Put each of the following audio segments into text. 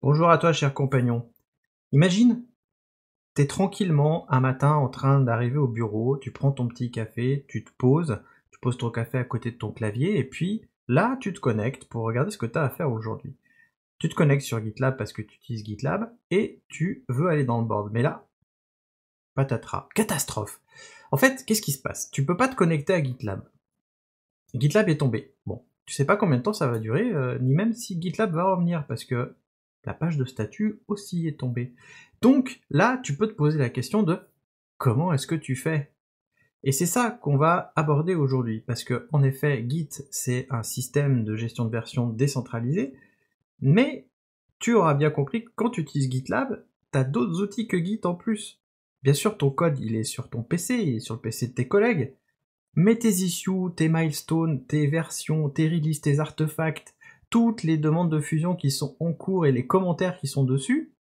Bonjour à toi, cher compagnon. Imagine, t'es tranquillement un matin en train d'arriver au bureau, tu prends ton petit café, tu te poses, tu poses ton café à côté de ton clavier, et puis là, tu te connectes pour regarder ce que tu as à faire aujourd'hui. Tu te connectes sur GitLab parce que tu utilises GitLab et tu veux aller dans le board. Mais là, patatras, catastrophe. En fait, qu'est-ce qui se passe Tu peux pas te connecter à GitLab. GitLab est tombé. Bon, tu sais pas combien de temps ça va durer, euh, ni même si GitLab va revenir parce que la page de statut aussi est tombée. Donc là, tu peux te poser la question de comment est-ce que tu fais Et c'est ça qu'on va aborder aujourd'hui, parce que en effet, Git, c'est un système de gestion de version décentralisé, mais tu auras bien compris que quand tu utilises GitLab, tu as d'autres outils que Git en plus. Bien sûr, ton code, il est sur ton PC, il est sur le PC de tes collègues, mais tes issues, tes milestones, tes versions, tes releases, tes artefacts, toutes les demandes de fusion qui sont en cours et les commentaires qui sont dessus,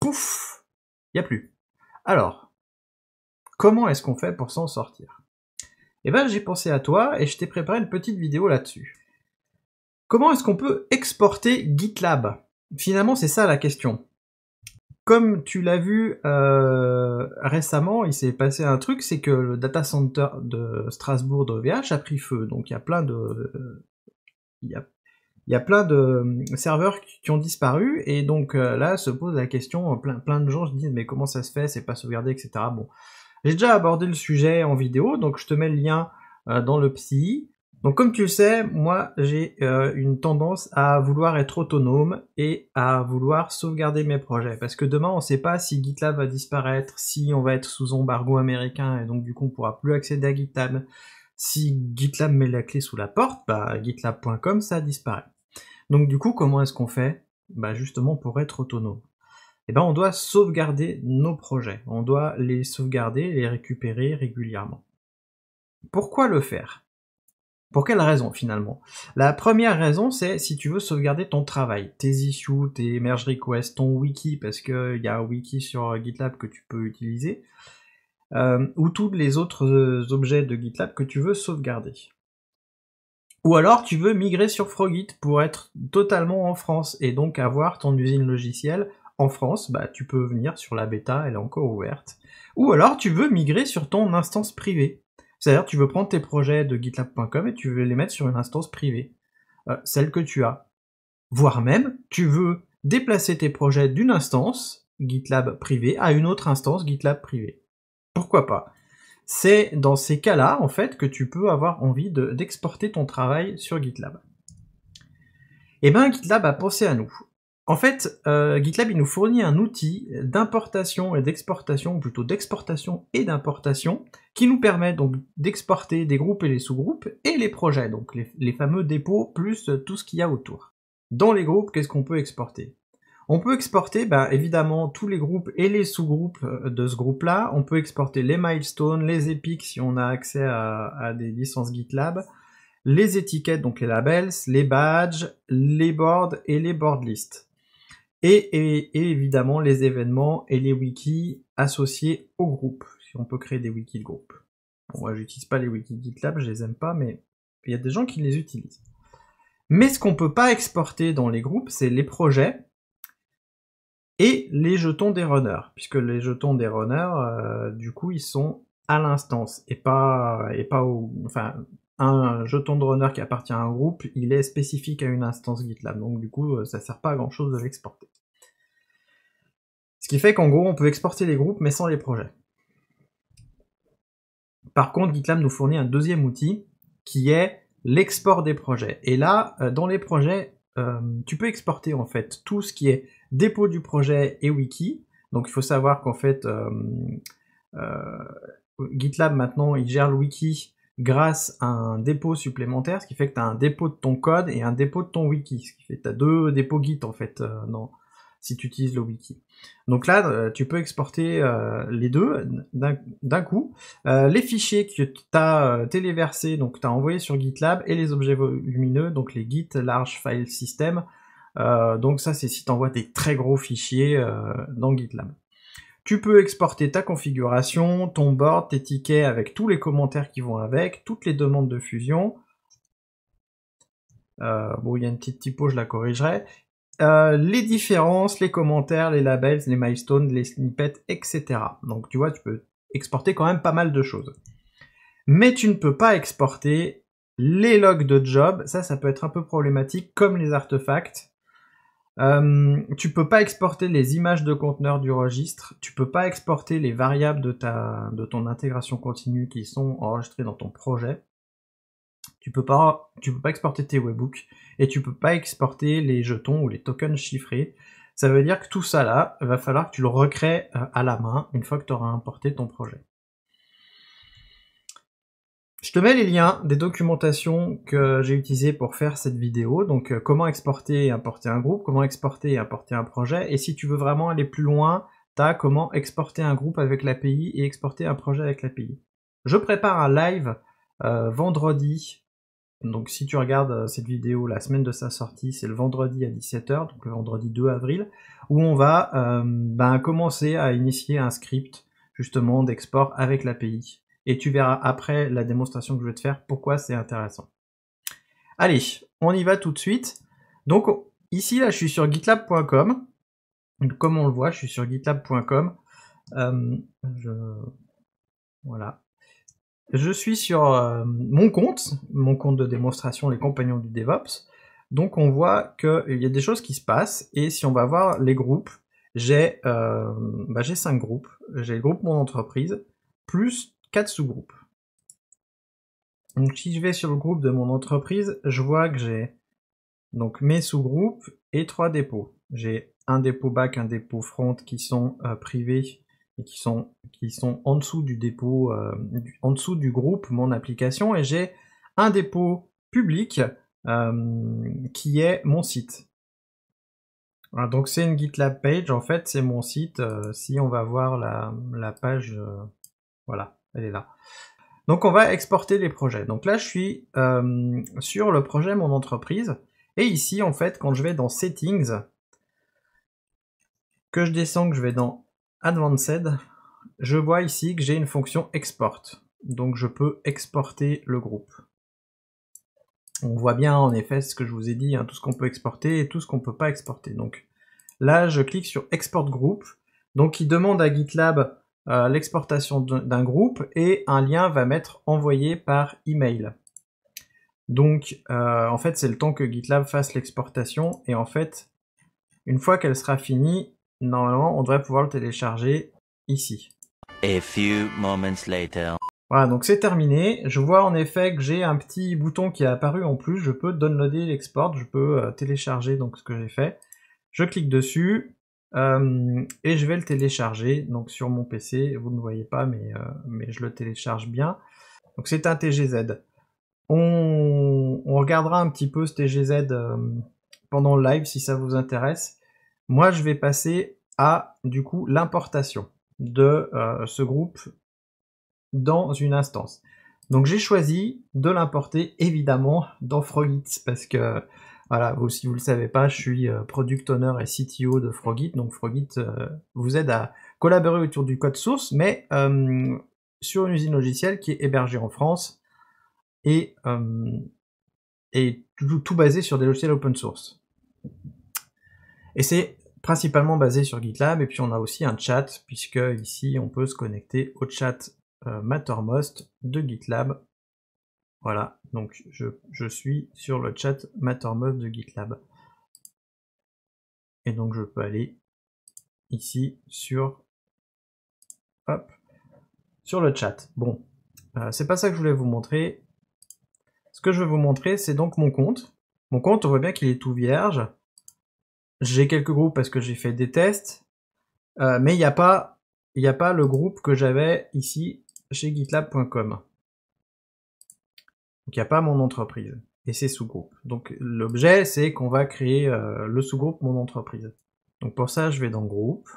pouf, il n'y a plus. Alors, comment est-ce qu'on fait pour s'en sortir Eh bien, j'ai pensé à toi et je t'ai préparé une petite vidéo là-dessus. Comment est-ce qu'on peut exporter GitLab Finalement, c'est ça la question. Comme tu l'as vu euh, récemment, il s'est passé un truc, c'est que le data center de Strasbourg de VH a pris feu. Donc il y a plein de, euh, il y a il y a plein de euh, serveurs qui ont disparu et donc euh, là se pose la question, euh, plein, plein de gens se disent mais comment ça se fait, c'est pas sauvegardé, etc. Bon, j'ai déjà abordé le sujet en vidéo, donc je te mets le lien dans le psy. Donc comme tu le sais, moi j'ai une tendance à vouloir être autonome et à vouloir sauvegarder mes projets. Parce que demain on ne sait pas si GitLab va disparaître, si on va être sous embargo américain et donc du coup on pourra plus accéder à GitLab. Si GitLab met la clé sous la porte, bah, gitlab.com ça disparaît. Donc du coup, comment est-ce qu'on fait bah, Justement pour être autonome. Eh bien, on doit sauvegarder nos projets, on doit les sauvegarder et les récupérer régulièrement. Pourquoi le faire Pour quelle raison finalement La première raison, c'est si tu veux sauvegarder ton travail, tes issues, tes merge requests, ton wiki, parce qu'il y a un wiki sur GitLab que tu peux utiliser, euh, ou tous les autres euh, objets de GitLab que tu veux sauvegarder. Ou alors tu veux migrer sur Frogit pour être totalement en France et donc avoir ton usine logicielle en France, bah tu peux venir sur la bêta, elle est encore ouverte. Ou alors tu veux migrer sur ton instance privée. C'est-à-dire tu veux prendre tes projets de gitlab.com et tu veux les mettre sur une instance privée, euh, celle que tu as. Voire même, tu veux déplacer tes projets d'une instance GitLab privée à une autre instance GitLab privée. Pourquoi pas c'est dans ces cas-là, en fait, que tu peux avoir envie d'exporter ton travail sur GitLab. Eh bien, GitLab a pensé à nous. En fait, euh, GitLab, nous fournit un outil d'importation et d'exportation, ou plutôt d'exportation et d'importation, qui nous permet donc d'exporter des groupes et les sous-groupes et les projets, donc les fameux dépôts plus tout ce qu'il y a autour. Dans les groupes, qu'est-ce qu'on peut exporter on peut exporter ben, évidemment tous les groupes et les sous-groupes euh, de ce groupe-là. On peut exporter les milestones, les épiques, si on a accès à, des licences GitLab, les étiquettes, donc les labels, les badges, les boards et les board lists. Et, évidemment les événements et les wikis associés au groupe, si on peut créer des wikis de groupe. moi j'utilise pas les wikis GitLab, je les aime pas, mais il y a des gens qui les utilisent. Mais ce qu'on peut pas exporter dans les groupes, c'est les projets et les jetons des runners, puisque les jetons des runners, euh, du coup, ils sont à l'instance et pas et pas au, enfin un jeton de runner qui appartient à un groupe, il est spécifique à une instance GitLab, donc du coup, euh, ça sert pas à grand chose de l'exporter. Ce qui fait qu'en gros, on peut exporter les groupes mais sans les projets. Par contre, GitLab nous fournit un deuxième outil qui est l'export des projets. Et là, euh, dans les projets, euh, tu peux exporter en fait tout ce qui est dépôt du projet et wiki. Donc il faut savoir qu'en fait, euh, euh, GitLab maintenant, il gère le wiki grâce à un dépôt supplémentaire, ce qui fait que tu as un dépôt de ton code et un dépôt de ton wiki, ce qui fait que tu as deux dépôts Git en fait non si tu utilises le wiki. Donc là, euh, tu peux exporter euh, les deux d'un coup. Euh, les fichiers que tu as téléversés, donc tu as envoyé sur GitLab, et les objets volumineux, donc les Git Large File System. donc ça, c'est si tu envoies des très gros fichiers dans GitLab. Tu peux exporter ta configuration, ton board, tes tickets avec tous les commentaires qui vont avec, toutes les demandes de fusion, bon, il y a une petite typo, je la corrigerai. Euh, les différences, les commentaires, les labels, les milestones, les snippets, etc. Donc tu vois, tu peux exporter quand même pas mal de choses. Mais tu ne peux pas exporter les logs de job, ça ça peut être un peu problématique comme les artefacts. Tu euh, tu peux pas exporter les images de conteneurs du registre, tu peux pas exporter les variables de ton intégration continue qui sont enregistrées dans ton projet tu peux tu peux pas exporter tes webbooks et tu peux pas exporter les jetons ou les tokens chiffrés. Ça veut dire que tout ça là, va falloir que tu le recrées euh, à la main une fois que tu auras importé ton projet. Je te mets les liens des documentations que j'ai utilisées pour faire cette vidéo, donc euh, comment exporter et importer un groupe, comment exporter et importer un projet, et si tu veux vraiment aller plus loin, tu as comment exporter un groupe avec l'API et exporter un projet avec l'API. Je prépare un live euh, vendredi donc si tu regardes euh, cette vidéo, la semaine de sa sortie, c'est le vendredi à 17h, donc le vendredi 2 avril, où on va euh, ben, commencer à initier un script justement d'export avec l'API. Et tu verras après la démonstration que je vais te faire pourquoi c'est intéressant. Allez, on y va tout de suite. Donc ici, là, je suis sur gitlab.com. Comme on le voit, je suis sur gitlab.com. Euh, voilà, je suis sur euh, mon compte, mon compte de démonstration Les Compagnons du DevOps. Donc on voit qu'il y a des choses qui se passent et si on va voir les groupes, j'ai 5 euh, bah, cinq groupes. J'ai le groupe Mon Entreprise plus quatre sous-groupes. Donc si je vais sur le groupe de Mon Entreprise, je vois que j'ai donc mes sous-groupes et trois dépôts. J'ai un dépôt back, un dépôt front qui sont euh, privés qui sont, qui sont en dessous du dépôt, euh, en dessous du groupe Mon application, et j'ai un dépôt public euh, qui est mon site. donc c'est une GitLab page, en fait c'est mon site, euh, si on va voir la, la page, voilà, elle est là. Donc on va exporter les projets. Donc là je suis sur le projet Mon entreprise, et ici en fait quand je vais dans Settings, que je descends, que je vais dans Advanced, je vois ici que j'ai une fonction export. Donc je peux exporter le groupe. On voit bien en effet ce que je vous ai dit, hein, tout ce qu'on peut exporter et tout ce qu'on ne peut pas exporter. Donc là, je clique sur Export groupe, Donc il demande à GitLab euh, l'exportation d'un groupe et un lien va m'être envoyé par email. Donc euh, en fait, c'est le temps que GitLab fasse l'exportation et en fait, une fois qu'elle sera finie, normalement, on devrait pouvoir le télécharger ici. A few moments later. Voilà, donc c'est terminé. Je vois en effet que j'ai un petit bouton qui est apparu en plus. Je peux downloader l'export, je peux euh, télécharger donc ce que j'ai fait. Je clique dessus euh, et je vais le télécharger donc sur mon PC. Vous ne voyez pas, euh, mais, je le télécharge bien. Donc c'est un TGZ. On, regardera un petit peu ce TGZ pendant le live si ça vous intéresse. Moi, je vais passer à du coup l'importation de euh, ce groupe dans une instance. Donc j'ai choisi de l'importer évidemment dans Frogit parce que voilà, si vous ne le savez pas, je suis euh, product owner et CTO de Frogit. Donc Frogit euh, vous aide à collaborer autour du code source, mais sur une usine logicielle qui est hébergée en France et, et tout basé sur des logiciels open source. Et c'est principalement basé sur GitLab, et puis on a aussi un chat, puisque ici on peut se connecter au chat euh, Mattermost de GitLab. Voilà, donc je, suis sur le chat Mattermost de GitLab. Et donc je peux aller ici sur, sur le chat. Bon, euh, c'est pas ça que je voulais vous montrer. Ce que je vais vous montrer, c'est donc mon compte. Mon compte, on voit bien qu'il est tout vierge j'ai quelques groupes parce que j'ai fait des tests, euh, mais il n'y a pas, il a pas le groupe que j'avais ici chez GitLab.com. Donc il n'y a pas mon entreprise et ses sous-groupes. Donc l'objet c'est qu'on va créer euh, le sous-groupe mon entreprise. Donc pour ça je vais dans groupe,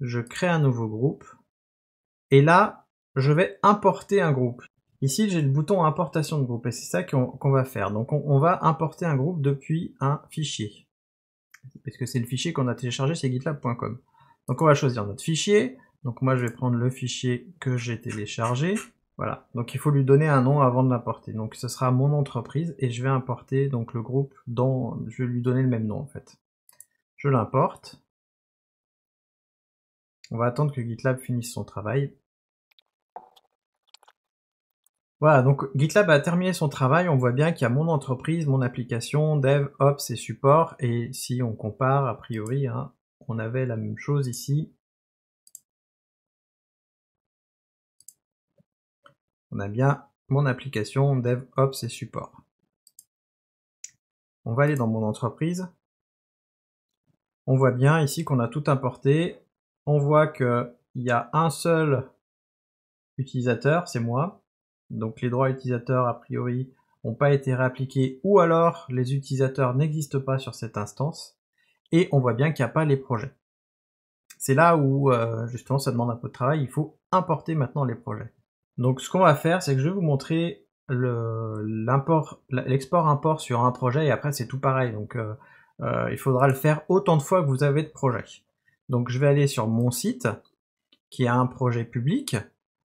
je crée un nouveau groupe et là je vais importer un groupe. Ici, j'ai le bouton importation de groupe et c'est ça qu'on va faire. Donc, on, va importer un groupe depuis un fichier. Parce que c'est le fichier qu'on a téléchargé, c'est gitlab.com. Donc, on va choisir notre fichier. Donc, moi, je vais prendre le fichier que j'ai téléchargé. Voilà. Donc, il faut lui donner un nom avant de l'importer. Donc, ce sera mon entreprise et je vais importer le groupe dont je vais lui donner le même nom en fait. Je l'importe. On va attendre que GitLab finisse son travail voilà, donc GitLab a terminé son travail. On voit bien qu'il y a mon entreprise, mon application, dev, et support. Et si on compare, a priori, hein, on avait la même chose ici. On a bien mon application, dev, et support. On va aller dans mon entreprise. On voit bien ici qu'on a tout importé. On voit qu'il y a un seul utilisateur, c'est moi donc les droits utilisateurs, a priori, n'ont pas été réappliqués ou alors les utilisateurs n'existent pas sur cette instance. Et on voit bien qu'il n'y a pas les projets. C'est là où euh, justement ça demande un peu de travail. Il faut importer maintenant les projets. Donc ce qu'on va faire, c'est que je vais vous montrer l'export-import sur un projet et après c'est tout pareil. Donc euh, euh, il faudra le faire autant de fois que vous avez de projets. Donc je vais aller sur mon site qui a un projet public.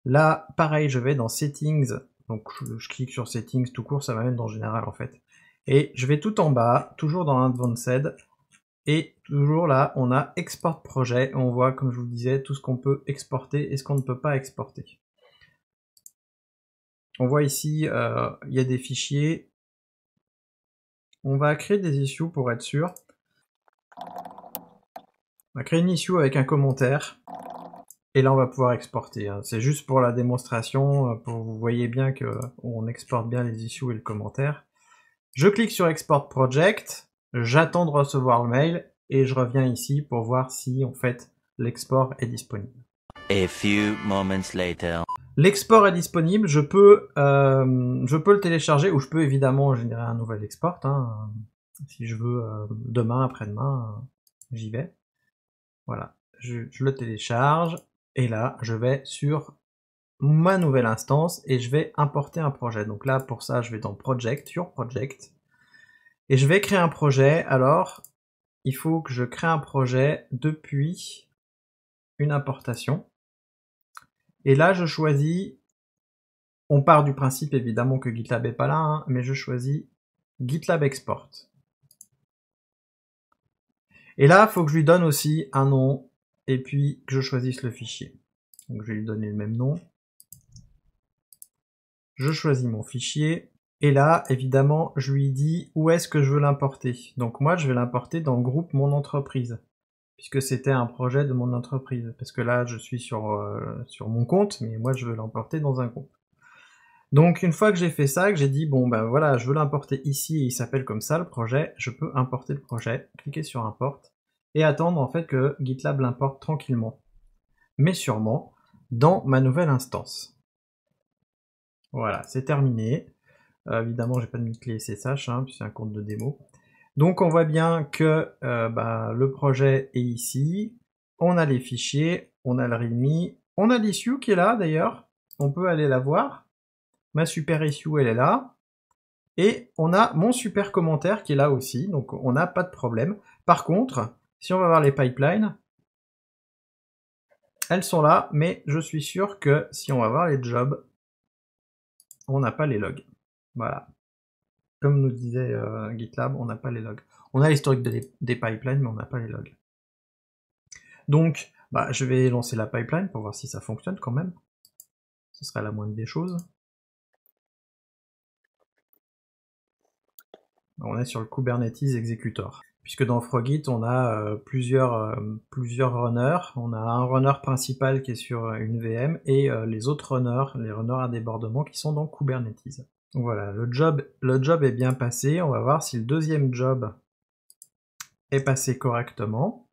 Là, pareil, je vais dans Settings. Donc, je, clique sur Settings tout court, ça m'amène dans Général en fait. Et je vais tout en bas, toujours dans Advanced. Et toujours là, on a Export Projet. On voit, comme je vous disais, tout ce qu'on peut exporter et ce qu'on ne peut pas exporter. On voit ici, euh, il y a des fichiers. On va créer des issues pour être sûr. On va créer une issue avec un commentaire. Et là, on va pouvoir exporter. Hein. C'est juste pour la démonstration, euh, pour vous voyez bien que euh, on exporte bien les issues et le commentaire. Je clique sur Export Project, j'attends de recevoir le mail et je reviens ici pour voir si en fait l'export est disponible. A few later. L'export est disponible, je peux, euh, je peux le télécharger ou je peux évidemment générer un nouvel export. Hein. si je veux, demain, après-demain, j'y vais. Voilà, je, le télécharge, et là, je vais sur ma nouvelle instance et je vais importer un projet. Donc là, pour ça, je vais dans Project, sur Project. Et je vais créer un projet. Alors, il faut que je crée un projet depuis une importation. Et là, je choisis, on part du principe évidemment que GitLab n'est pas là, hein, mais je choisis GitLab Export. Et là, il faut que je lui donne aussi un nom et puis que je choisisse le fichier. Donc je vais lui donner le même nom. Je choisis mon fichier, et là, évidemment, je lui dis où est-ce que je veux l'importer. Donc moi, je vais l'importer dans le groupe mon entreprise, puisque c'était un projet de mon entreprise, parce que là, je suis sur, euh, sur mon compte, mais moi, je veux l'importer dans un groupe. Donc une fois que j'ai fait ça, que j'ai dit bon ben voilà, je veux l'importer ici et il s'appelle comme ça le projet, je peux importer le projet, Cliquez sur Importe, et attendre en fait que GitLab l'importe tranquillement, mais sûrement, dans ma nouvelle instance. Voilà, c'est terminé. Euh, évidemment, j'ai pas de clé SSH, hein, c'est un compte de démo. Donc on voit bien que euh, bah, le projet est ici, on a les fichiers, on a le README, on a l'issue qui est là d'ailleurs, on peut aller la voir. Ma super issue, elle est là. Et on a mon super commentaire qui est là aussi, donc on n'a pas de problème. Par contre, si on va voir les pipelines, elles sont là, mais je suis sûr que si on va voir les jobs, on n'a pas les logs. Voilà. Comme nous disait euh, GitLab, on n'a pas les logs. On a l'historique des pipelines, mais on n'a pas les logs. Donc, bah, je vais lancer la pipeline pour voir si ça fonctionne quand même. Ce serait la moindre des choses. On est sur le Kubernetes Executor puisque dans Frogit, on a euh, plusieurs, euh, plusieurs runners. On a un runner principal qui est sur euh, une VM et les autres runners, les runners à débordement qui sont dans Kubernetes. voilà, le job, le job est bien passé. On va voir si le deuxième job est passé correctement.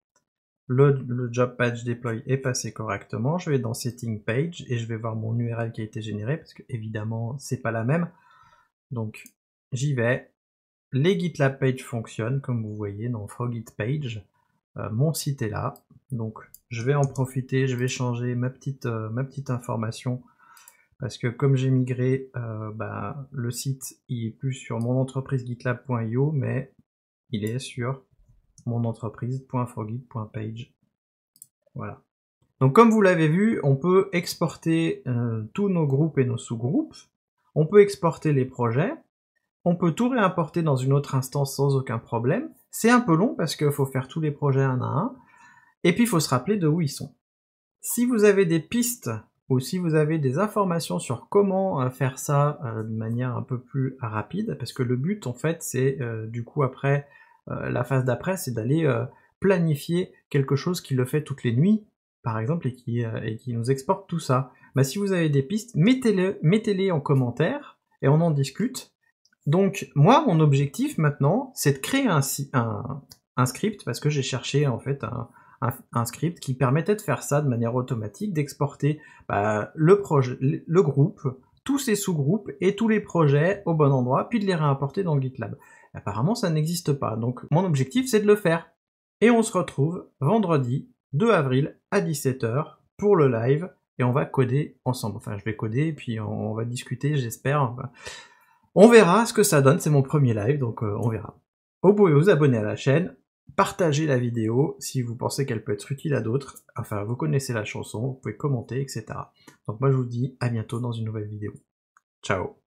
Le, job patch deploy est passé correctement. Je vais dans setting page et je vais voir mon URL qui a été généré parce que évidemment c'est pas la même. Donc j'y vais, les GitLab Page fonctionnent, comme vous voyez, dans Frogit Page. Euh, mon site est là. Donc, je vais en profiter, je vais changer ma petite, euh, ma petite information. Parce que comme j'ai migré, euh, ben, le site il est plus sur monentreprisegitlab.io, mais il est sur monentreprise.frogit.page. Voilà. Donc comme vous l'avez vu, on peut exporter tous nos groupes et nos sous-groupes. On peut exporter les projets. On peut tout réimporter dans une autre instance sans aucun problème. C'est un peu long parce qu'il faut faire tous les projets un à un. Et puis il faut se rappeler de où ils sont. Si vous avez des pistes ou si vous avez des informations sur comment euh, faire ça euh, de manière un peu plus rapide, parce que le but en fait c'est euh, du coup après la phase d'après c'est d'aller planifier quelque chose qui le fait toutes les nuits par exemple et qui, et qui nous exporte tout ça. Mais bah, si vous avez des pistes, mettez-les mettez en commentaire et on en discute. Donc moi, mon objectif maintenant, c'est de créer un, un, script, parce que j'ai cherché en fait un, script qui permettait de faire ça de manière automatique, d'exporter bah, le, groupe, tous ses sous-groupes et tous les projets au bon endroit, puis de les réimporter dans GitLab. Apparemment, ça n'existe pas, donc mon objectif, c'est de le faire. Et on se retrouve vendredi 2 avril à 17h pour le live, et on va coder ensemble. Enfin, je vais coder, et puis on, va discuter, j'espère. On verra ce que ça donne, c'est mon premier live, donc euh, on verra. Vous pouvez vous abonner à la chaîne, partager la vidéo si vous pensez qu'elle peut être utile à d'autres, enfin vous connaissez la chanson, vous pouvez commenter, etc. Donc moi je vous dis à bientôt dans une nouvelle vidéo. Ciao